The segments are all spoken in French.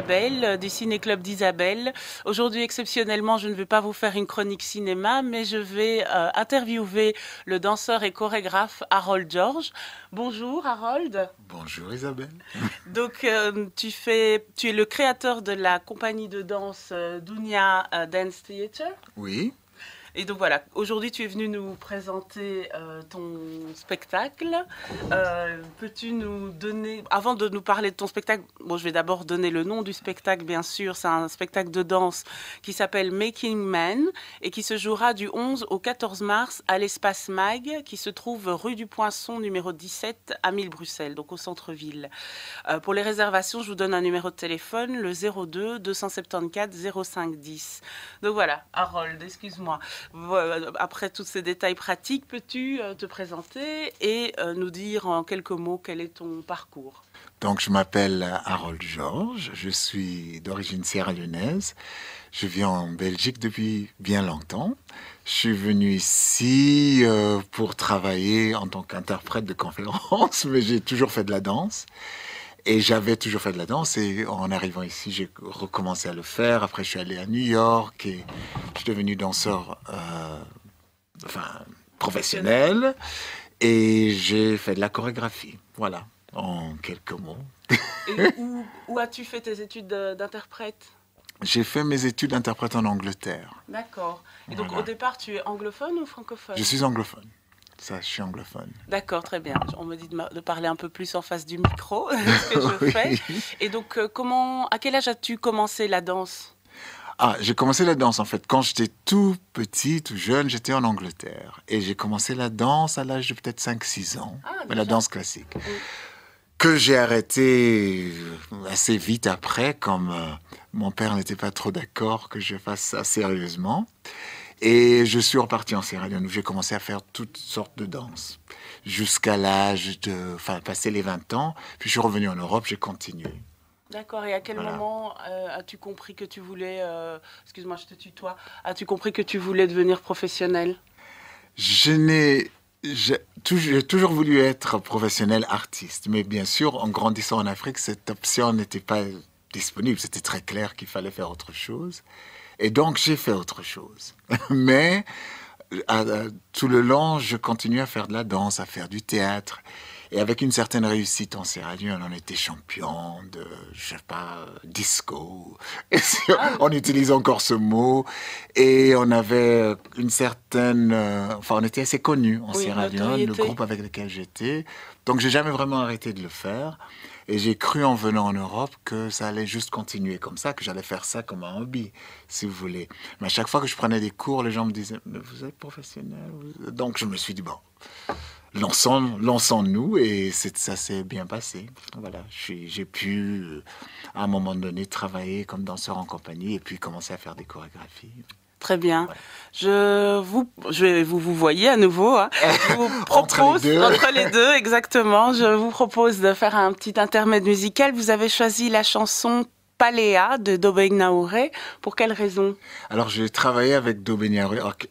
Isabelle, euh, du Ciné-Club d'Isabelle. Aujourd'hui, exceptionnellement, je ne vais pas vous faire une chronique cinéma, mais je vais euh, interviewer le danseur et chorégraphe Harold George. Bonjour Harold. Bonjour Isabelle. Donc, euh, tu, es le créateur de la compagnie de danse Dunia Dance Theatre. Oui. Et donc voilà, aujourd'hui tu es venu nous présenter euh, ton spectacle. Euh, peux-tu nous donner, avant de nous parler de ton spectacle, bon je vais d'abord donner le nom du spectacle bien sûr, c'est un spectacle de danse qui s'appelle Making Men et qui se jouera du 11 au 14 mars à l'espace MAG qui se trouve rue du Poinçon numéro 17 à 1000 Bruxelles, donc au centre-ville. Euh, pour les réservations, je vous donne un numéro de téléphone, le 02 274 0510. Donc voilà, Harold, excuse-moi. Euh, après tous ces détails pratiques, peux-tu euh, te présenter et euh, nous dire en quelques mots quel est ton parcours Donc, je m'appelle Harold Georges, je suis d'origine sierra-lyonnaise. Je vis en Belgique depuis bien longtemps. Je suis venu ici pour travailler en tant qu'interprète de conférence, mais j'ai toujours fait de la danse. Et j'avais toujours fait de la danse et en arrivant ici, j'ai recommencé à le faire. Après, je suis allé à New York et je suis devenu danseur euh, enfin, professionnel et j'ai fait de la chorégraphie. Voilà, en quelques mots. Et où, as-tu fait tes études d'interprète j'ai fait mes études d'interprète en Angleterre. D'accord. Et donc au départ, tu es anglophone ou francophone Je suis anglophone. Ça, je suis anglophone. D'accord, très bien. On me dit de, parler un peu plus en face du micro, ce que je fais. Et donc, euh, comment, à quel âge as-tu commencé la danse ah, j'ai commencé la danse en fait. Quand j'étais tout petit, tout jeune, j'étais en Angleterre. Et j'ai commencé la danse à l'âge de peut-être 5-6 ans. Ah, la danse classique. Que j'ai arrêté euh, assez vite après, comme euh, mon père n'était pas trop d'accord que je fasse ça sérieusement. Et je suis reparti en Sierra Leone où j'ai commencé à faire toutes sortes de danses jusqu'à l'âge de. Enfin, passer les 20 ans. Puis je suis revenu en Europe, j'ai continué. D'accord. Et à quel moment euh, as-tu compris que tu voulais. Euh, excuse-moi, je te tutoie. As-tu compris que tu voulais devenir professionnel Je n'ai. J'ai toujours voulu être professionnel artiste, mais bien sûr, en grandissant en Afrique, cette option n'était pas disponible. C'était très clair qu'il fallait faire autre chose. Et donc, j'ai fait autre chose. Mais tout le long, je continuais à faire de la danse, à faire du théâtre. Et avec une certaine réussite en Sierra Leone, on était champion de, je sais pas, disco. Ah on utilise encore ce mot. Et on avait une certaine, euh, enfin, on était assez connu en oui, Sierra Leone, le groupe avec lequel j'étais. Donc, j'ai jamais vraiment arrêté de le faire. Et j'ai cru en venant en Europe que ça allait juste continuer comme ça, que j'allais faire ça comme un hobby, si vous voulez. Mais à chaque fois que je prenais des cours, les gens me disaient, mais vous êtes professionnel. Donc je me suis dit, bon, lançons-nous et et ça s'est bien passé. Voilà, j'ai pu euh, à un moment donné travailler comme danseur en compagnie et puis commencer à faire des chorégraphies. Très bien. Je vous, je, vous vous voyez à nouveau. Hein. Je vous propose entre, les deux, exactement. Je vous propose de faire un petit intermède musical. Vous avez choisi la chanson Paléa de Dobeg Pour quelle raison Alors, j'ai travaillé avec Dobeg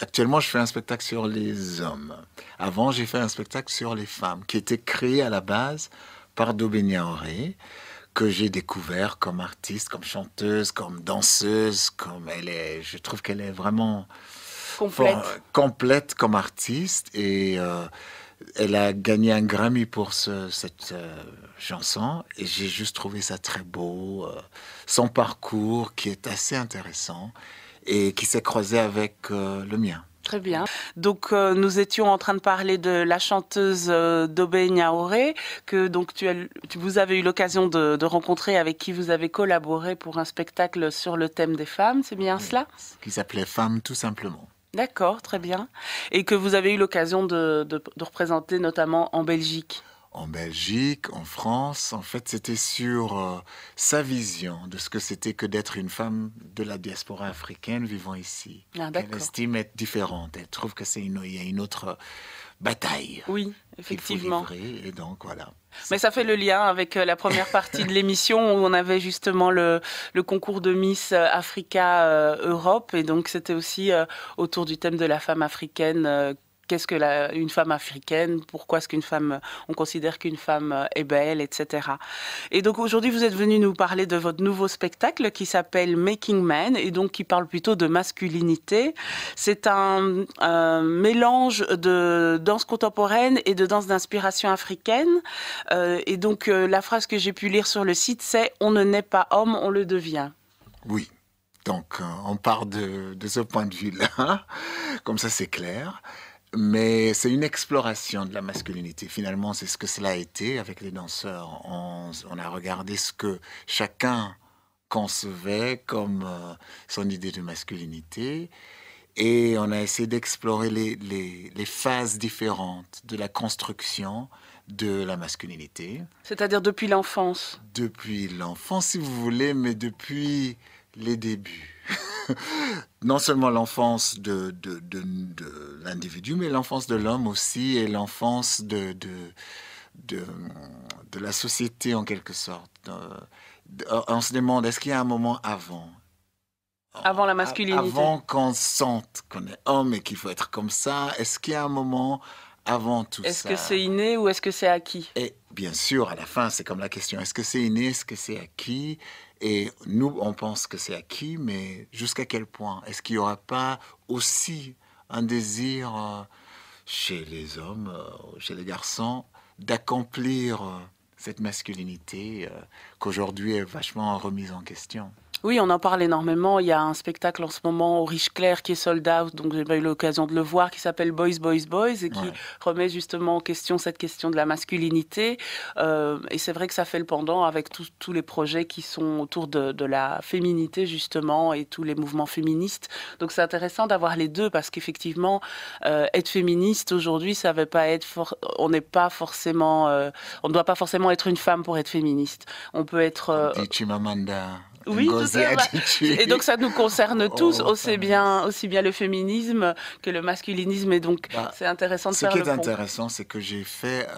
Actuellement, je fais un spectacle sur les hommes. Avant, j'ai fait un spectacle sur les femmes, qui était créé à la base par Dobeg que j'ai découvert comme artiste, comme chanteuse, comme danseuse, comme elle est, je trouve qu'elle est vraiment complète, comme artiste et euh, elle a gagné un Grammy pour ce, cette euh, chanson et j'ai juste trouvé ça très beau, euh, son parcours qui est assez intéressant et qui s'est croisé avec le mien. Très bien. Donc euh, nous étions en train de parler de la chanteuse euh, Dobé que donc tu, vous avez eu l'occasion de, rencontrer, avec qui vous avez collaboré pour un spectacle sur le thème des femmes, c'est bien cela Qui s'appelait Femmes tout simplement. D'accord, très bien. Et que vous avez eu l'occasion de représenter notamment en Belgique en Belgique, en France. En fait, c'était sur euh, sa vision de ce que c'était que d'être une femme de la diaspora africaine vivant ici. Ah, Elle estime être différente. Elle trouve que c'est y a une autre euh, bataille. Oui, effectivement. et donc voilà. Mais ça fait le lien avec euh, la première partie de l'émission où on avait justement le, le, concours de Miss Africa Europe et donc c'était aussi autour du thème de la femme africaine qu'est-ce que la, une femme africaine, pourquoi est-ce qu'une femme, on considère qu'une femme euh, est belle, etc. Et donc aujourd'hui, vous êtes venu nous parler de votre nouveau spectacle qui s'appelle Making Men et donc qui parle plutôt de masculinité. C'est un, mélange de danse contemporaine et de danse d'inspiration africaine. Euh, et donc euh, la phrase que j'ai pu lire sur le site, c'est On ne naît pas homme, on le devient. Oui. Donc, on part de, de ce point de vue-là, comme ça c'est clair mais c'est une exploration de la masculinité. Finalement, c'est ce que cela a été avec les danseurs. On, a regardé ce que chacun concevait comme euh, son idée de masculinité. Et on a essayé d'explorer les, phases différentes de la construction de la masculinité. C'est-à-dire depuis l'enfance Depuis l'enfance, si vous voulez, mais depuis les débuts. non seulement l'enfance de, de, de, l'individu, mais l'enfance de l'homme aussi et l'enfance de, de, la société en quelque sorte. Euh, euh, on se demande, est-ce qu'il y a un moment avant avant la masculinité. Avant qu'on sente qu'on est homme et qu'il faut être comme ça, est-ce qu'il y a un moment avant tout ça Est-ce que c'est inné ou est-ce que c'est acquis Et bien sûr, à la fin, c'est comme la question est-ce que c'est inné, est-ce que c'est acquis et nous, on pense que c'est acquis, mais jusqu'à quel point Est-ce qu'il n'y aura pas aussi un désir euh, chez les hommes, euh, chez les garçons, d'accomplir euh, cette masculinité qu'aujourd'hui est vachement remise en question oui, on en parle énormément. Il y a un spectacle en ce moment au Riche Clair qui est sold out, donc j'ai eu l'occasion de le voir, qui s'appelle Boys, Boys, Boys, et qui remet justement en question cette question de la masculinité. Euh, et c'est vrai que ça fait le pendant avec tous les projets qui sont autour de, la féminité, justement, et tous les mouvements féministes. Donc c'est intéressant d'avoir les deux, parce qu'effectivement, euh, être féministe aujourd'hui, ça ne veut pas être... On n'est pas forcément... Euh, on ne doit pas forcément être une femme pour être féministe. On peut être oui, tout bah, et donc ça nous concerne oh, tous, aussi, bien, aussi bien le féminisme que le masculinisme. Et donc bah, c'est intéressant de faire le Ce qui est intéressant, c'est que j'ai fait euh,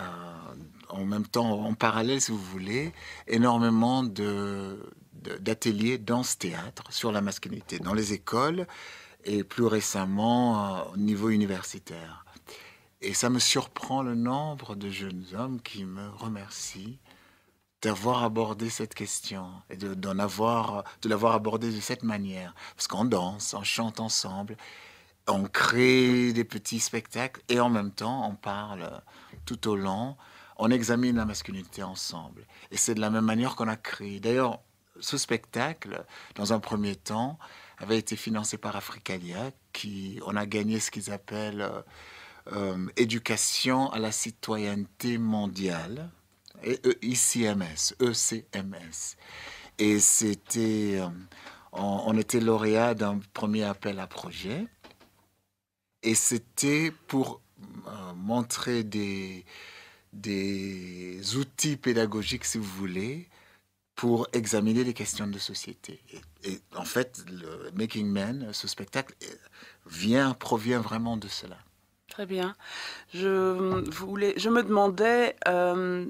en même temps, en parallèle, si vous voulez, énormément d'ateliers dans ce théâtre sur la masculinité dans les écoles et plus récemment euh, au niveau universitaire. Et ça me surprend le nombre de jeunes hommes qui me remercient d'avoir abordé cette question et de, d'en de l'avoir abordée de cette manière. Parce qu'on danse, on chante ensemble, on crée des petits spectacles et en même temps on parle tout au long, on examine la masculinité ensemble. Et c'est de la même manière qu'on a créé. D'ailleurs, ce spectacle, dans un premier temps, avait été financé par Africalia, qui on a gagné ce qu'ils appellent euh, euh, éducation à la citoyenneté mondiale et ECMS. E et c'était, euh, on, était lauréat d'un premier appel à projet. Et c'était pour euh, montrer des, outils pédagogiques, si vous voulez, pour examiner les questions de société. Et, en fait, le Making Men, ce spectacle, vient, provient vraiment de cela. Très bien. Je, voulais, je me demandais, euh,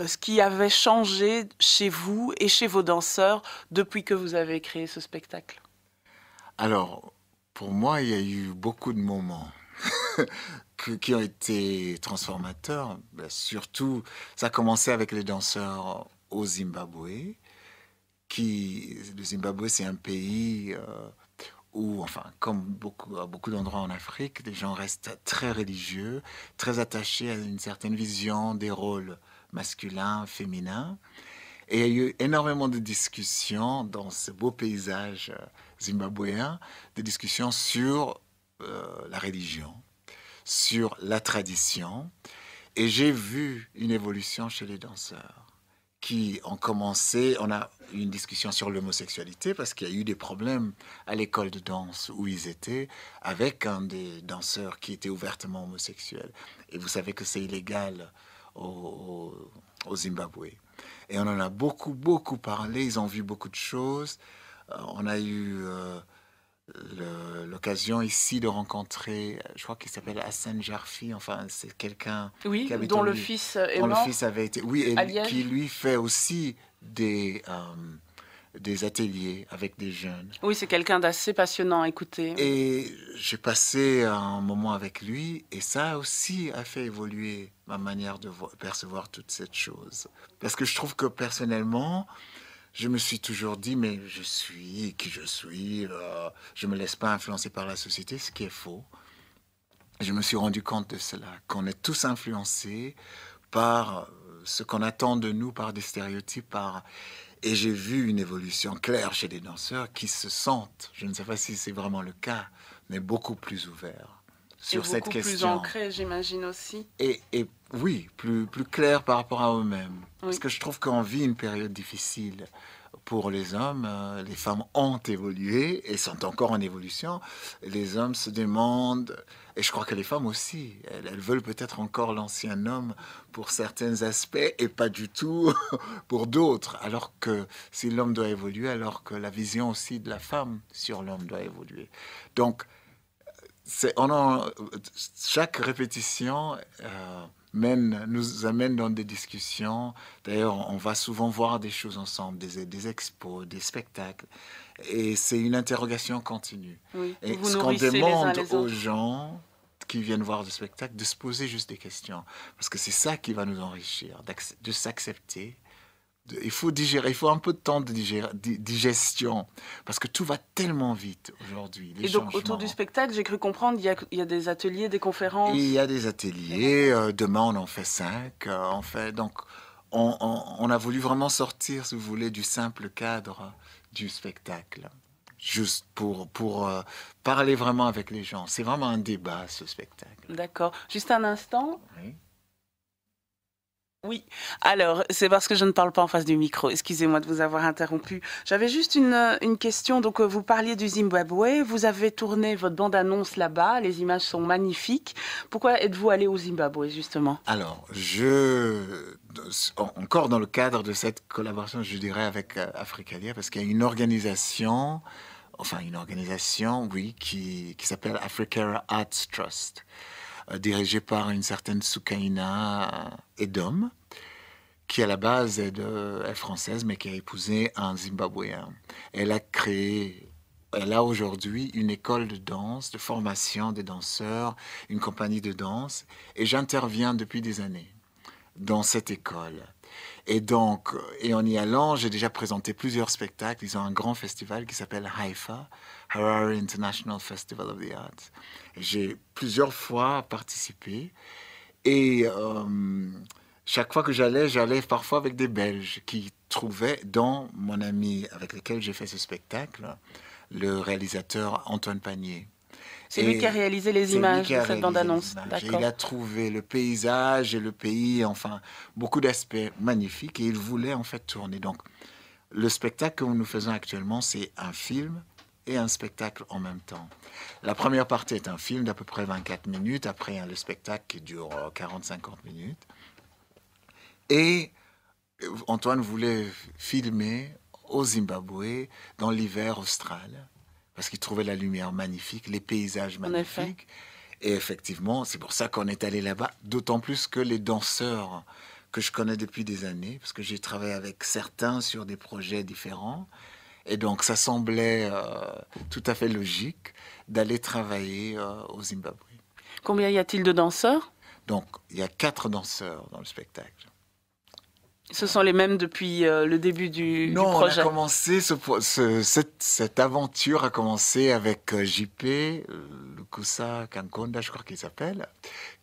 euh, ce qui avait changé chez vous et chez vos danseurs depuis que vous avez créé ce spectacle Alors, pour moi, il y a eu beaucoup de moments qui ont été transformateurs. Ben, surtout, ça a commencé avec les danseurs au Zimbabwe. Qui, le Zimbabwe, c'est un pays euh, où, enfin, comme beaucoup, à beaucoup d'endroits en Afrique, les gens restent très religieux, très attachés à une certaine vision des rôles masculin, féminin. Et il y a eu énormément de discussions dans ce beau paysage euh, zimbabwéen, des discussions sur euh, la religion, sur la tradition. Et j'ai vu une évolution chez les danseurs qui ont commencé, on a eu une discussion sur l'homosexualité parce qu'il y a eu des problèmes à l'école de danse où ils étaient avec un des danseurs qui était ouvertement homosexuel. Et vous savez que c'est illégal au, Zimbabwe. Et on en a beaucoup, beaucoup parlé, ils ont vu beaucoup de choses. Euh, on a eu euh, l'occasion ici de rencontrer, je crois qu'il s'appelle Hassan Jarfi, enfin c'est quelqu'un oui, dont le fils le fils avait été, oui, et qui lui fait aussi des, euh, des ateliers avec des jeunes. Oui, c'est quelqu'un d'assez passionnant à écouter. Et j'ai passé un moment avec lui et ça aussi a fait évoluer ma manière de percevoir toute cette chose. Parce que je trouve que personnellement, je me suis toujours dit, mais je suis qui je suis, euh, je ne me laisse pas influencer par la société, ce qui est faux. Je me suis rendu compte de cela, qu'on est tous influencés par euh, ce qu'on attend de nous, par des stéréotypes, par et j'ai vu une évolution claire chez les danseurs qui se sentent, je ne sais pas si c'est vraiment le cas, mais beaucoup plus ouverts sur cette question. Plus ancrés, j'imagine aussi. Et, et, oui, plus, plus clair par rapport à eux-mêmes. Parce que je trouve qu'on vit une période difficile pour les hommes. Euh, les femmes ont évolué et sont encore en évolution. Les hommes se demandent, et je crois que les femmes aussi, elles, veulent peut-être encore l'ancien homme pour certains aspects et pas du tout pour d'autres. Alors que si l'homme doit évoluer, alors que la vision aussi de la femme sur l'homme doit évoluer. Donc, on en, chaque répétition... Euh, nous amène dans des discussions. D'ailleurs, on va souvent voir des choses ensemble, des, expos, des spectacles. Et c'est une interrogation continue. Et ce qu'on demande aux gens qui viennent voir le spectacle, de se poser juste des questions. Parce que c'est ça qui va nous enrichir, de s'accepter il faut digérer, il faut un peu de temps de digestion, parce que tout va tellement vite aujourd'hui. Et donc autour du spectacle, j'ai cru comprendre, il y, a, des ateliers, des conférences. Il y a des ateliers. Euh, demain, on en fait cinq. Euh, on fait donc, on, a voulu vraiment sortir, si vous voulez, du simple cadre du spectacle, juste pour pour euh, parler vraiment avec les gens. C'est vraiment un débat ce spectacle. D'accord. Juste un instant. Oui. Oui, alors c'est parce que je ne parle pas en face du micro. Excusez-moi de vous avoir interrompu. J'avais juste une, euh, question. Donc euh, vous parliez du Zimbabwe, vous avez tourné votre bande-annonce là-bas, les images sont magnifiques. Pourquoi êtes-vous allé au Zimbabwe justement Alors, je encore dans le cadre de cette collaboration, je dirais avec euh, Africalia, parce qu'il y a une organisation, enfin une organisation, oui, qui, qui s'appelle Africa Arts Trust euh, dirigée par une certaine Sukaina euh, Edom, qui à la base est, française, mais qui a épousé un Zimbabwéen. Elle a créé elle a aujourd'hui une école de danse, de formation des danseurs, une compagnie de danse, et j'interviens depuis des années dans cette école. Et donc, et en y allant, j'ai déjà présenté plusieurs spectacles. Ils ont un grand festival qui s'appelle Haifa, Harare International Festival of the Arts. J'ai plusieurs fois participé. Et euh, chaque fois que j'allais, j'allais parfois avec des Belges qui trouvaient dans mon ami avec lequel j'ai fait ce spectacle, le réalisateur Antoine Panier c'est lui qui a réalisé les images de cette bande-annonce. Il a trouvé le paysage et le pays, enfin, beaucoup d'aspects magnifiques et il voulait en fait tourner. Donc, le spectacle que nous faisons actuellement, c'est un film et un spectacle en même temps. La première partie est un film d'à peu près 24 minutes, après hein, le spectacle qui dure 40-50 euh, minutes. Et euh, Antoine voulait filmer au Zimbabwe dans l'hiver austral parce qu'il trouvait la lumière magnifique, les paysages magnifiques. Et effectivement, c'est pour ça qu'on est allé là-bas, d'autant plus que les danseurs que je connais depuis des années, parce que j'ai travaillé avec certains sur des projets différents. Et donc, ça semblait euh, tout à fait logique d'aller travailler euh, au Zimbabwe. Combien y a-t-il de danseurs Donc, il y a quatre danseurs dans le spectacle. Ce sont les mêmes depuis euh, le début du, projet. Non, on a commencé ce, cette, aventure a commencé avec euh, JP euh, Lukusa Kankonda, je crois qu'il s'appelle,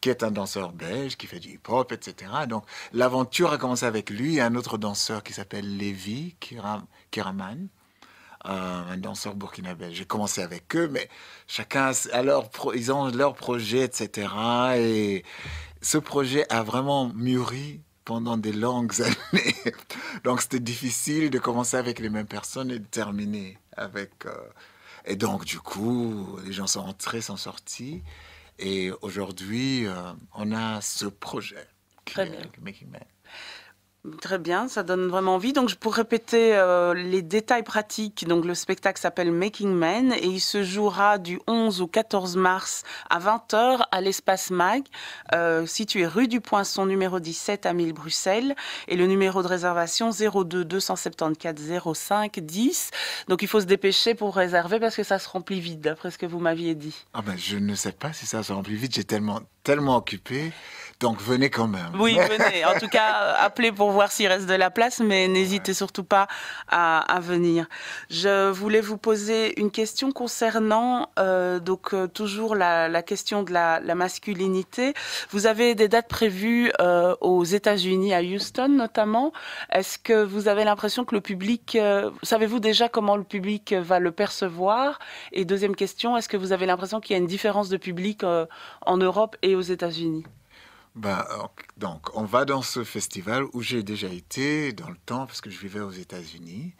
qui est un danseur belge qui fait du hip-hop, etc. Donc l'aventure a commencé avec lui et un autre danseur qui s'appelle Lévi Kiraman. un danseur burkinabé. J'ai commencé avec eux, mais chacun a leur ils ont leur projet, etc. Et ce projet a vraiment mûri des longues années. Donc c'était difficile de commencer avec les mêmes personnes et de terminer avec... Euh, et donc du coup, les gens sont entrés, sont sortis. Et aujourd'hui, euh, on a ce projet. Très bien. Très bien, ça donne vraiment envie. Donc, pour répéter euh, les détails pratiques, donc le spectacle s'appelle Making Men et il se jouera du 11 au 14 mars à 20h à l'espace MAG, euh, situé rue du Poinçon, numéro 17 à 1000 Bruxelles. Et le numéro de réservation 02 274 05 10. Donc, il faut se dépêcher pour réserver parce que ça se remplit vite, d'après ce que vous m'aviez dit. Ah ben, je ne sais pas si ça se remplit vite. J'ai tellement, tellement occupé donc venez quand même. Oui, venez. En tout cas, appelez pour voir s'il reste de la place, mais n'hésitez surtout pas à, venir. Je voulais vous poser une question concernant euh, donc euh, toujours la, question de la, masculinité. Vous avez des dates prévues euh, aux États-Unis, à Houston notamment. Est-ce que vous avez l'impression que le public, savez-vous déjà comment le public va le percevoir Et deuxième question, est-ce que vous avez l'impression qu'il y a une différence de public en Europe et aux États-Unis bah, donc, on va dans ce festival où j'ai déjà été dans le temps parce que je vivais aux États-Unis.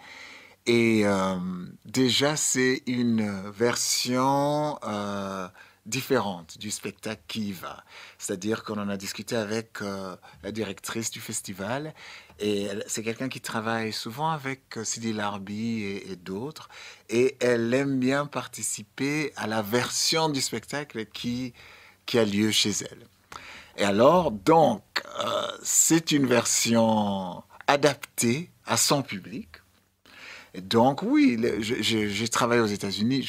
Et euh, déjà, c'est une version euh, différente du spectacle qui y va. C'est-à-dire qu'on en a discuté avec euh, la directrice du festival. Et c'est quelqu'un qui travaille souvent avec Sidi Larbi et, d'autres. Et elle aime bien participer à la version du spectacle qui a lieu chez elle. Et alors, donc, euh, c'est une version adaptée à son public. Et donc, oui, j'ai travaillé aux États-Unis.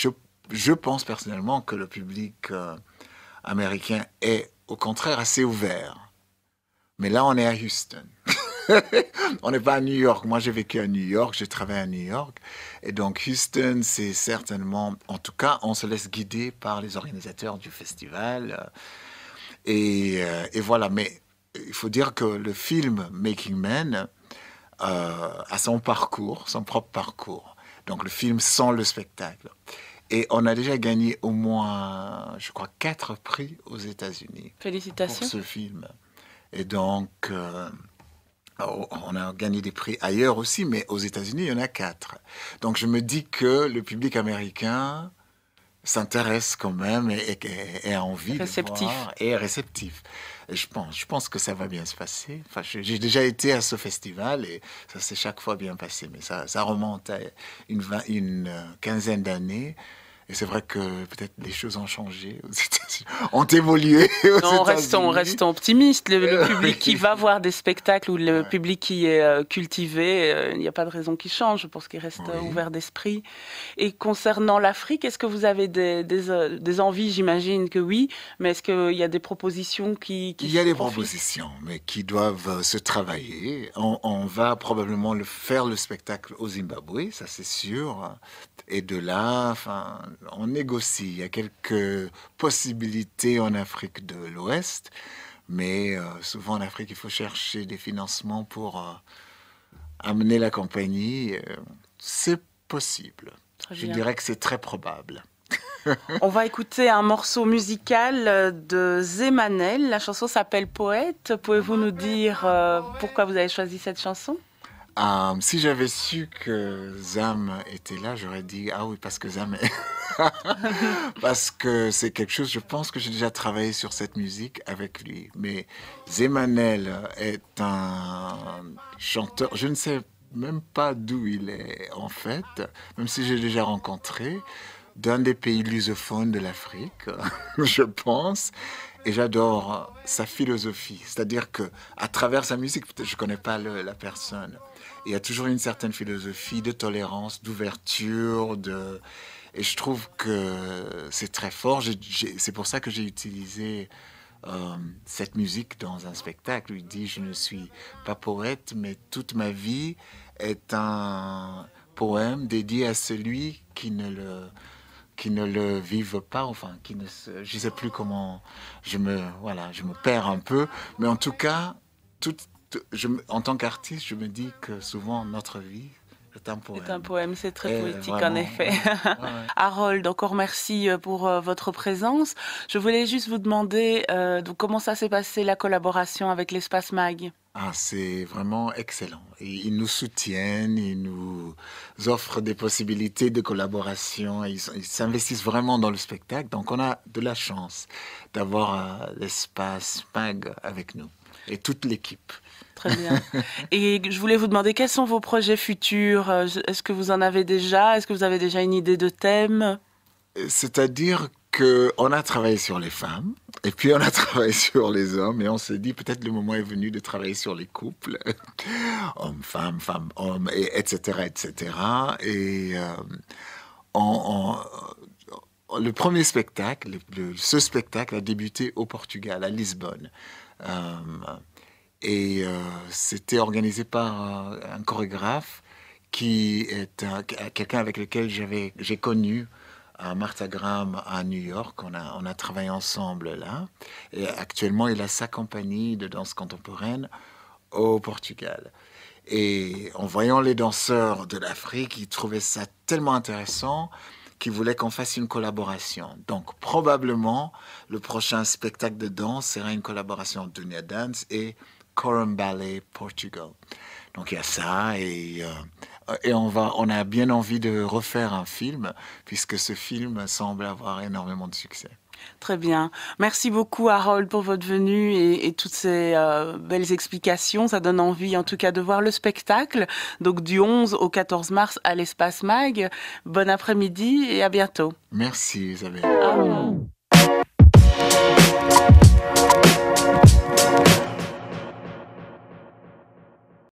Je, pense personnellement que le public euh, américain est, au contraire, assez ouvert. Mais là, on est à Houston. on n'est pas à New York. Moi, j'ai vécu à New York, j'ai travaillé à New York. Et donc, Houston, c'est certainement, en tout cas, on se laisse guider par les organisateurs du festival. Euh, euh, et, voilà, mais il faut dire que le film Making Man euh, a son parcours, son propre parcours. Donc le film sans le spectacle. Et on a déjà gagné au moins, je crois, quatre prix aux États-Unis. Félicitations. Pour ce film. Et donc, euh, oh, on a gagné des prix ailleurs aussi, mais aux États-Unis, il y en a quatre. Donc, je me dis que le public américain s'intéresse quand même et, a envie réceptif. et réceptif. je pense, je pense que ça va bien se passer. Enfin, j'ai déjà été à ce festival et ça s'est chaque fois bien passé, mais ça, remonte à une euh, quinzaine d'années. Et c'est vrai que peut-être des choses ont changé, ont évolué. non, restons, optimistes. Le, le public qui va voir des spectacles ou le public qui est euh, cultivé, euh, il n'y a pas de raison qu'il change. Je pense qu'il reste euh, ouvert d'esprit. Et concernant l'Afrique, est-ce que vous avez des, envies J'imagine que oui, mais est-ce qu'il y a des propositions qui. il y a des propositions, mais qui doivent se travailler. On, va probablement le faire le spectacle au Zimbabwe, ça c'est sûr. Et de là, enfin on négocie. Il y a quelques possibilités en Afrique de l'Ouest, mais euh, souvent en Afrique, il faut chercher des financements pour euh, amener la compagnie. Euh, c'est possible. Je dirais que c'est très probable. On va écouter un morceau musical de Zemanel. La chanson s'appelle Poète. Pouvez-vous nous dire pourquoi vous avez choisi cette chanson ah, Si j'avais su que Zam était là, j'aurais dit Ah oui, parce que Zam est. Parce que c'est quelque chose, je pense que j'ai déjà travaillé sur cette musique avec lui. Mais Zemanel est un chanteur, je ne sais même pas d'où il est en fait, même si j'ai déjà rencontré, d'un des pays lusophones de l'Afrique, je pense. Et j'adore sa philosophie, c'est-à-dire que à travers sa musique, je ne connais pas la personne, il y a toujours une certaine philosophie de tolérance, d'ouverture, de et je trouve que c'est très fort. C'est pour ça que j'ai utilisé euh, cette musique dans un spectacle. Il dit, je ne suis pas poète, mais toute ma vie est un poème dédié à celui qui ne le qui ne le vivent pas, enfin, qui ne je sais plus comment, je me, voilà, je me perds un peu, mais en tout cas, je, en tant qu'artiste, je me dis que souvent notre vie, c'est un poème. C'est poème, c'est très poétique en effet. Harold, encore merci euh, pour euh, votre présence. Je voulais juste vous demander euh, comment ça s'est passé la collaboration avec l'espace MAG. Ah, c'est vraiment excellent. Ils nous soutiennent, ils nous offrent des possibilités de collaboration, ils s'investissent vraiment dans le spectacle. Donc on a de la chance d'avoir l'espace MAG avec nous et toute l'équipe. Très bien. Et je voulais vous demander quels sont vos projets futurs euh, Est-ce que vous en avez déjà Est-ce que vous avez déjà une idée de thème C'est-à-dire qu'on a travaillé sur les femmes, et puis on a travaillé sur les hommes, et on s'est dit peut-être le moment est venu de travailler sur les couples, hommes-femmes, femmes-hommes, et, etc., etc. Et euh, le premier spectacle, le, ce spectacle a débuté au Portugal, à Lisbonne. Euh, et euh, c'était organisé par euh, un chorégraphe qui est euh, quelqu'un avec lequel j'ai connu à Martha Graham à New York. On a, on a travaillé ensemble là. Et actuellement, il a sa compagnie de danse contemporaine au Portugal. Et en voyant les danseurs de l'Afrique, ils trouvaient ça tellement intéressant qu'ils voulaient qu'on fasse une collaboration. Donc probablement, le prochain spectacle de danse sera une collaboration de Dunia Dance et Coram Ballet, Portugal. Donc il y a ça euh, et, on, va, on a bien envie de refaire un film puisque ce film semble avoir énormément de succès. Très bien. Merci beaucoup Harold pour votre venue et, toutes ces euh, belles explications. Ça donne envie en tout cas de voir le spectacle. Donc du 11 au 14 mars à l'espace MAG. Bon après-midi et à bientôt. Merci Isabelle.